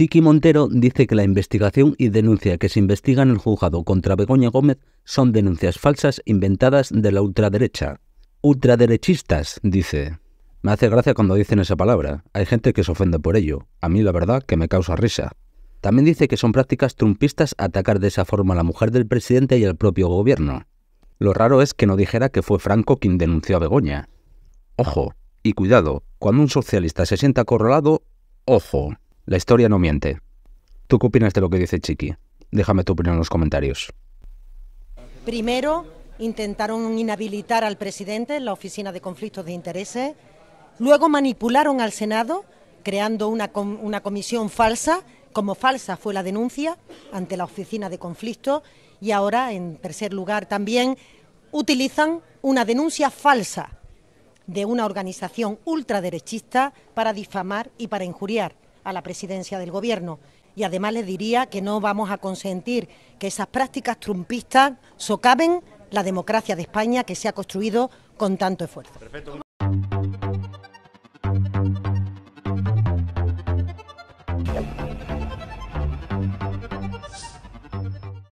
Chiqui Montero dice que la investigación y denuncia que se investiga en el juzgado contra Begoña Gómez son denuncias falsas inventadas de la ultraderecha. Ultraderechistas, dice. Me hace gracia cuando dicen esa palabra. Hay gente que se ofende por ello. A mí la verdad que me causa risa. También dice que son prácticas trumpistas atacar de esa forma a la mujer del presidente y al propio gobierno. Lo raro es que no dijera que fue Franco quien denunció a Begoña. Ojo, y cuidado, cuando un socialista se sienta acorralado, ojo. La historia no miente. ¿Tú qué opinas de lo que dice Chiqui? Déjame tu opinión en los comentarios. Primero, intentaron inhabilitar al presidente en la Oficina de Conflictos de Intereses. Luego manipularon al Senado, creando una, comisión falsa, como falsa fue la denuncia ante la Oficina de Conflictos. Y ahora, en tercer lugar, también utilizan una denuncia falsa de una organización ultraderechista para difamar y para injuriar a la presidencia del Gobierno. Y además les diría que no vamos a consentir que esas prácticas trumpistas socaven la democracia de España que se ha construido con tanto esfuerzo.